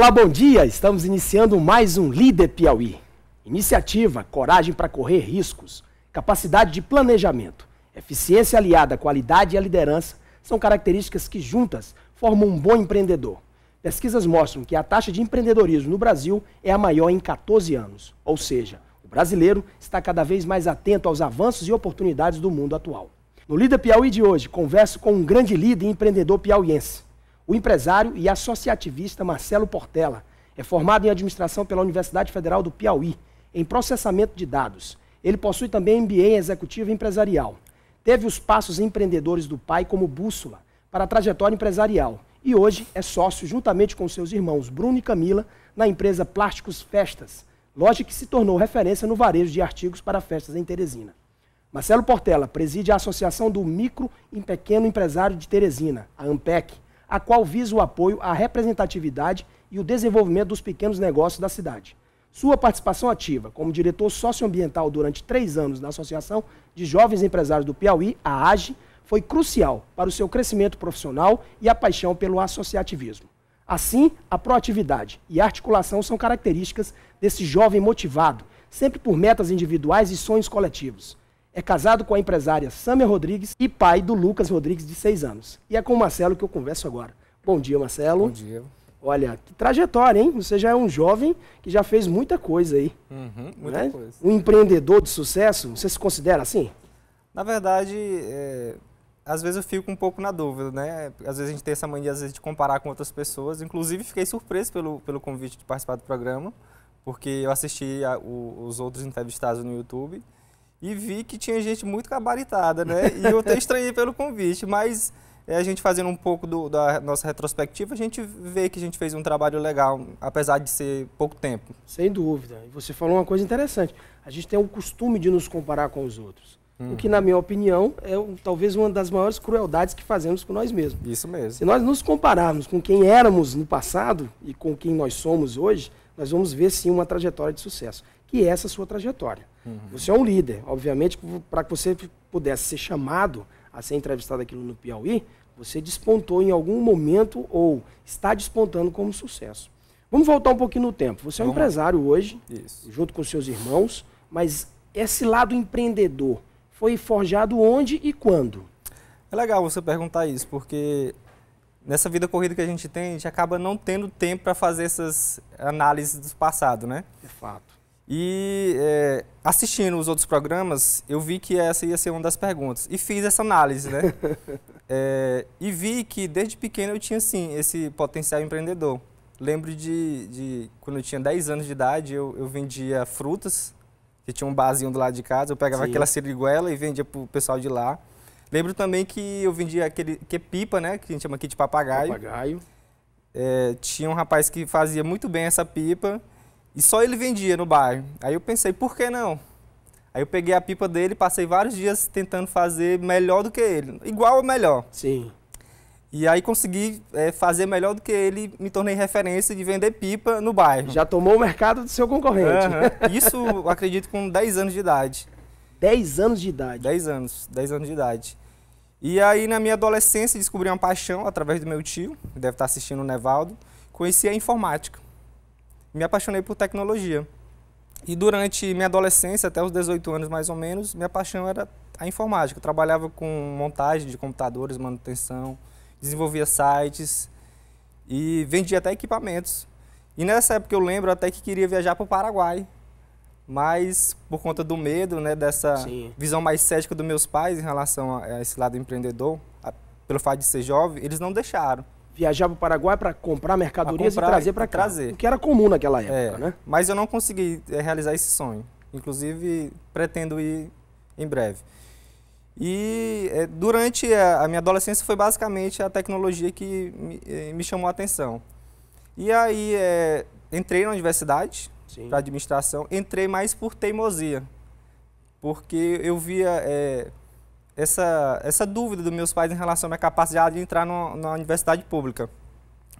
Olá, bom dia! Estamos iniciando mais um Líder Piauí. Iniciativa, coragem para correr riscos, capacidade de planejamento, eficiência aliada à qualidade e à liderança são características que juntas formam um bom empreendedor. Pesquisas mostram que a taxa de empreendedorismo no Brasil é a maior em 14 anos, ou seja, o brasileiro está cada vez mais atento aos avanços e oportunidades do mundo atual. No Líder Piauí de hoje, converso com um grande líder e empreendedor piauiense. O empresário e associativista Marcelo Portela é formado em administração pela Universidade Federal do Piauí, em processamento de dados. Ele possui também MBA em executivo empresarial. Teve os passos empreendedores do pai como bússola para a trajetória empresarial e hoje é sócio, juntamente com seus irmãos Bruno e Camila, na empresa Plásticos Festas, loja que se tornou referência no varejo de artigos para festas em Teresina. Marcelo Portela preside a Associação do Micro e Pequeno Empresário de Teresina, a AMPEC, a qual visa o apoio à representatividade e o desenvolvimento dos pequenos negócios da cidade. Sua participação ativa como diretor socioambiental durante três anos na Associação de Jovens Empresários do Piauí, a AGE, foi crucial para o seu crescimento profissional e a paixão pelo associativismo. Assim, a proatividade e a articulação são características desse jovem motivado, sempre por metas individuais e sonhos coletivos é casado com a empresária Samia Rodrigues e pai do Lucas Rodrigues, de 6 anos. E é com o Marcelo que eu converso agora. Bom dia, Marcelo. Bom dia. Olha, que trajetória, hein? Você já é um jovem que já fez muita coisa aí. Uhum, né? muita né? coisa. Um empreendedor de sucesso, você se considera assim? Na verdade, é... às vezes eu fico um pouco na dúvida, né? Às vezes a gente tem essa mania às vezes, de comparar com outras pessoas. Inclusive, fiquei surpreso pelo, pelo convite de participar do programa, porque eu assisti a, o, os outros entrevistados no YouTube e vi que tinha gente muito cabaritada, né? E eu até estranhei pelo convite, mas é, a gente fazendo um pouco do, da nossa retrospectiva, a gente vê que a gente fez um trabalho legal, apesar de ser pouco tempo. Sem dúvida. E você falou uma coisa interessante. A gente tem o costume de nos comparar com os outros. Uhum. O que, hum. na minha opinião, é talvez uma das maiores crueldades que fazemos com nós mesmos. Isso mesmo. Se nós nos compararmos com quem éramos no passado e com quem nós somos hoje, nós vamos ver sim uma trajetória de sucesso que é essa sua trajetória. Uhum. Você é um líder, obviamente, para que você pudesse ser chamado a ser entrevistado aqui no Piauí, você despontou em algum momento ou está despontando como sucesso. Vamos voltar um pouquinho no tempo. Você é um Vamos empresário hoje, Isso. junto com seus irmãos, mas esse lado empreendedor foi forjado onde e quando? É legal você perguntar isso, porque nessa vida corrida que a gente tem, a gente acaba não tendo tempo para fazer essas análises do passado, né? É fato. E é, assistindo os outros programas, eu vi que essa ia ser uma das perguntas. E fiz essa análise, né? é, e vi que desde pequeno eu tinha, sim, esse potencial empreendedor. Lembro de, de quando eu tinha 10 anos de idade, eu, eu vendia frutas, que tinha um barzinho do lado de casa. Eu pegava sim. aquela siriguela e vendia para o pessoal de lá. Lembro também que eu vendia aquele que pipa, né? Que a gente chama aqui de papagaio. Papagaio. É, tinha um rapaz que fazia muito bem essa pipa e só ele vendia no bairro. Aí eu pensei, por que não? Aí eu peguei a pipa dele, passei vários dias tentando fazer melhor do que ele. Igual ou melhor. Sim. E aí consegui é, fazer melhor do que ele, me tornei referência de vender pipa no bairro. Já tomou o mercado do seu concorrente. Uhum. Isso, acredito, com 10 anos de idade. 10 anos de idade? 10 anos, 10 anos de idade. E aí, na minha adolescência, descobri uma paixão através do meu tio, que deve estar assistindo o Nevaldo. Conheci a informática me apaixonei por tecnologia. E durante minha adolescência, até os 18 anos mais ou menos, minha paixão era a informática. Eu trabalhava com montagem de computadores, manutenção, desenvolvia sites e vendia até equipamentos. E nessa época eu lembro até que queria viajar para o Paraguai, mas por conta do medo, né, dessa Sim. visão mais cética dos meus pais em relação a, esse lado empreendedor, a, pelo fato de ser jovem, eles não deixaram viajava para o Paraguai para comprar mercadorias comprar, e trazer para cá. Trazer. O que era comum naquela é, época, é, né? Mas eu não consegui é, realizar esse sonho. Inclusive, pretendo ir em breve. E é, durante a, a, minha adolescência foi basicamente a tecnologia que me, é, me chamou a atenção. E aí é, entrei na universidade para administração, entrei mais por teimosia, porque eu via é, essa, essa dúvida dos meus pais em relação à minha capacidade de entrar na universidade pública.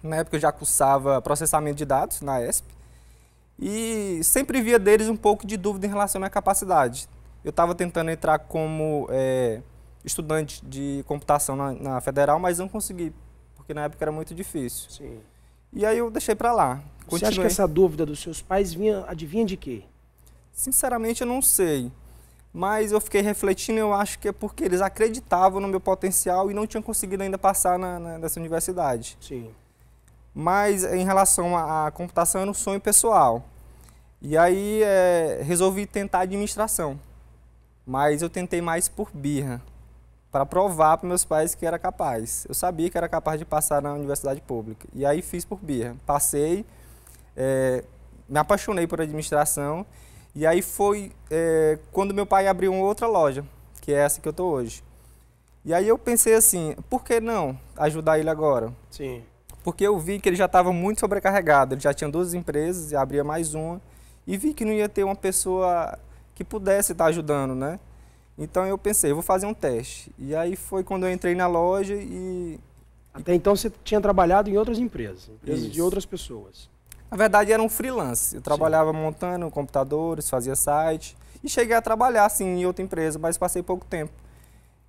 Na época eu já cursava processamento de dados na ESP e sempre via deles um pouco de dúvida em relação à minha capacidade. Eu estava tentando entrar como é, estudante de computação na, na, Federal, mas não consegui, porque na época era muito difícil. Sim. E aí eu deixei para lá. Continuei. Você acha que essa dúvida dos seus pais vinha, adivinha de quê? Sinceramente, eu não sei mas eu fiquei refletindo eu acho que é porque eles acreditavam no meu potencial e não tinham conseguido ainda passar na, na, nessa universidade. Sim. Mas em relação à computação, era um sonho pessoal. E aí é, resolvi tentar administração. Mas eu tentei mais por birra, para provar para meus pais que era capaz. Eu sabia que era capaz de passar na universidade pública. E aí fiz por birra. Passei, é, me apaixonei por administração e aí foi é, quando meu pai abriu uma outra loja, que é essa que eu tô hoje. E aí eu pensei assim, por que não ajudar ele agora? Sim. Porque eu vi que ele já estava muito sobrecarregado, ele já tinha duas empresas e abria mais uma, e vi que não ia ter uma pessoa que pudesse estar tá ajudando, né? Então eu pensei, vou fazer um teste. E aí foi quando eu entrei na loja e. Até então você tinha trabalhado em outras empresas, empresas Isso. de outras pessoas. Na verdade, era um freelance. Eu trabalhava Sim. montando computadores, fazia site. E cheguei a trabalhar, assim, em outra empresa, mas passei pouco tempo.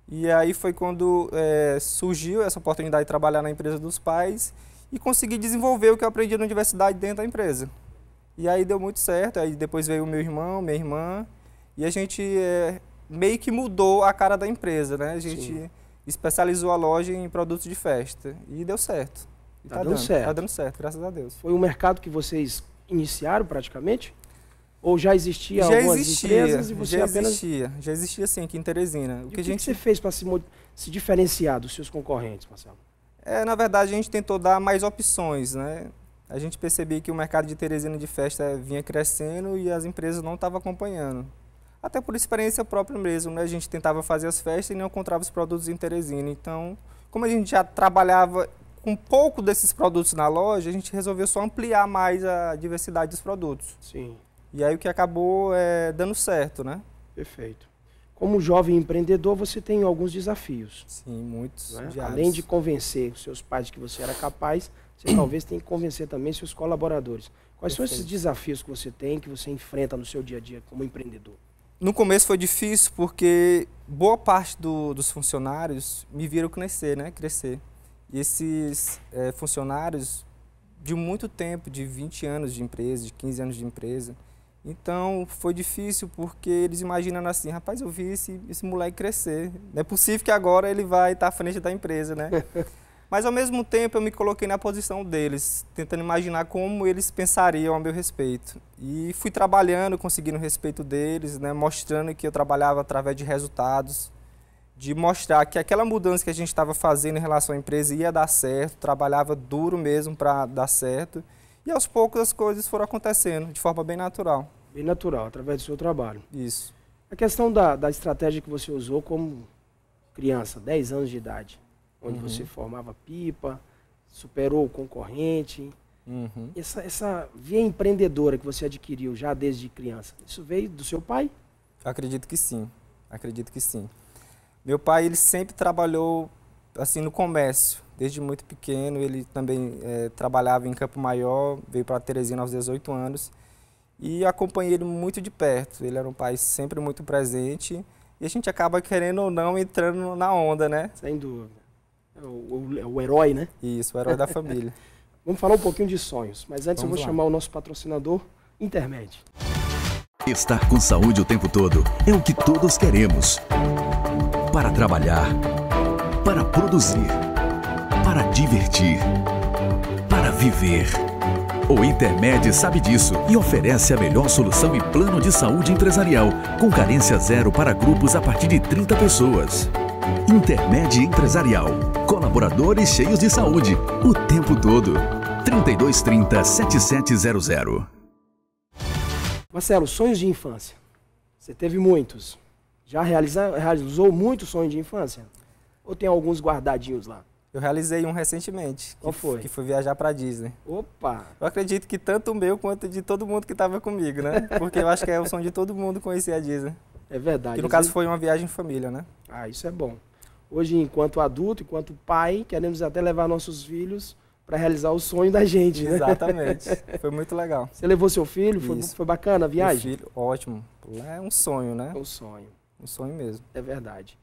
E aí foi quando é, surgiu essa oportunidade de trabalhar na empresa dos pais e consegui desenvolver o que eu aprendi na universidade dentro da empresa. E aí deu muito certo. Aí depois veio o meu irmão, minha irmã. E a gente é, meio que mudou a cara da empresa, né? A gente Sim. especializou a loja em produtos de festa. E deu certo. E tá, tá dando certo. Tá dando certo, graças a Deus. Foi um mercado que vocês iniciaram praticamente? Ou já existia já algumas existia, empresas e você já apenas... existia, já existia sim aqui em Teresina. O, e que, a gente... que você fez para se, se diferenciar dos seus concorrentes, Marcelo? É, na verdade, a gente tentou dar mais opções, né? A gente percebia que o mercado de Teresina de festa vinha crescendo e as empresas não estavam acompanhando. Até por experiência própria mesmo, né? A gente tentava fazer as festas e não encontrava os produtos em Teresina. Então, como a gente já trabalhava com pouco desses produtos na loja, a gente resolveu só ampliar mais a diversidade dos produtos. Sim. E aí o que acabou é dando certo, né? Perfeito. Como jovem empreendedor, você tem alguns desafios. Sim, muitos. Né? Além de convencer os seus pais de que você era capaz, você talvez tenha que convencer também seus colaboradores. Quais Perfeito. são esses desafios que você tem, que você enfrenta no seu dia a dia como empreendedor? No começo foi difícil porque boa parte do, dos funcionários me viram crescer, né? Crescer. E esses é, funcionários de muito tempo, de 20 anos de empresa, de 15 anos de empresa. Então foi difícil porque eles imaginando assim, rapaz, eu vi esse, esse moleque crescer. Não é possível que agora ele vai estar tá à frente da empresa, né? Mas ao mesmo tempo eu me coloquei na posição deles, tentando imaginar como eles pensariam a meu respeito. E fui trabalhando, conseguindo o respeito deles, né? mostrando que eu trabalhava através de resultados, de mostrar que aquela mudança que a gente estava fazendo em relação à empresa ia dar certo, trabalhava duro mesmo para dar certo. E aos poucos as coisas foram acontecendo de forma bem natural. Bem natural, através do seu trabalho. Isso. A questão da, da estratégia que você usou como criança, 10 anos de idade, onde uhum. você formava pipa, superou o concorrente. Uhum. Essa, essa via empreendedora que você adquiriu já desde criança, isso veio do seu pai? Acredito que sim. Acredito que sim. Meu pai ele sempre trabalhou assim no comércio, desde muito pequeno. Ele também é, trabalhava em Campo Maior, veio para Teresina aos 18 anos e acompanhei ele muito de perto. Ele era um pai sempre muito presente e a gente acaba querendo ou não entrando na onda, né? Sem dúvida. É o, o, é o herói, né? Isso, o herói da família. Vamos falar um pouquinho de sonhos, mas antes Vamos eu vou lá. chamar o nosso patrocinador Intermed. Estar com saúde o tempo todo é o que todos queremos. Para trabalhar, para produzir, para divertir, para viver. O Intermed sabe disso e oferece a melhor solução e plano de saúde empresarial, com carência zero para grupos a partir de 30 pessoas. Intermed Empresarial. Colaboradores cheios de saúde, o tempo todo. 3230 7700. Marcelo, sonhos de infância. Você teve muitos. Já realizou muitos sonhos de infância? Ou tem alguns guardadinhos lá? Eu realizei um recentemente. Qual que, foi? Que foi viajar para Disney. Opa! Eu acredito que tanto o meu quanto de todo mundo que estava comigo, né? Porque eu acho que é o sonho de todo mundo conhecer a Disney. É verdade. Que no caso foi uma viagem em família, né? Ah, isso é bom. Hoje, enquanto adulto, enquanto pai, queremos até levar nossos filhos para realizar o sonho da gente. Né? Exatamente. Foi muito legal. Você levou seu filho? Foi, foi bacana a viagem? Meu filho, ótimo. É um sonho, né? É um sonho. Um sonho mesmo. É verdade.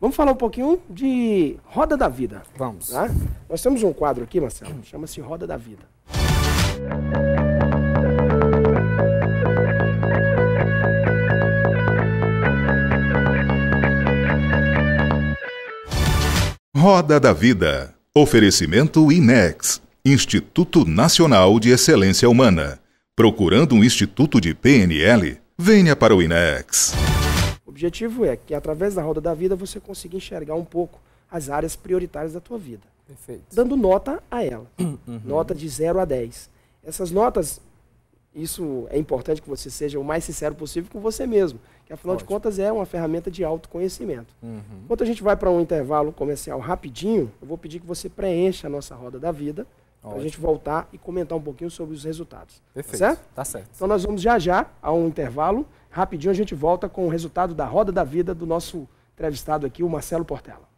Vamos falar um pouquinho de Roda da Vida. Vamos. Tá? Nós temos um quadro aqui, Marcelo, chama-se Roda da Vida. Roda da Vida. Oferecimento INEX, Instituto Nacional de Excelência Humana. Procurando um instituto de PNL? Venha para o INEX objetivo é que, através da roda da vida, você consiga enxergar um pouco as áreas prioritárias da tua vida. Perfeito. Dando nota a ela. Uhum. Nota de 0 a 10. Essas notas, isso é importante que você seja o mais sincero possível com você mesmo. Que, afinal Ótimo. de contas, é uma ferramenta de autoconhecimento. Uhum. Enquanto a gente vai para um intervalo comercial rapidinho, eu vou pedir que você preencha a nossa roda da vida. Para a gente voltar e comentar um pouquinho sobre os resultados. Tá Perfeito. certo? Tá certo. Então nós vamos já já a um intervalo. Rapidinho a gente volta com o resultado da roda da vida do nosso entrevistado aqui, o Marcelo Portela.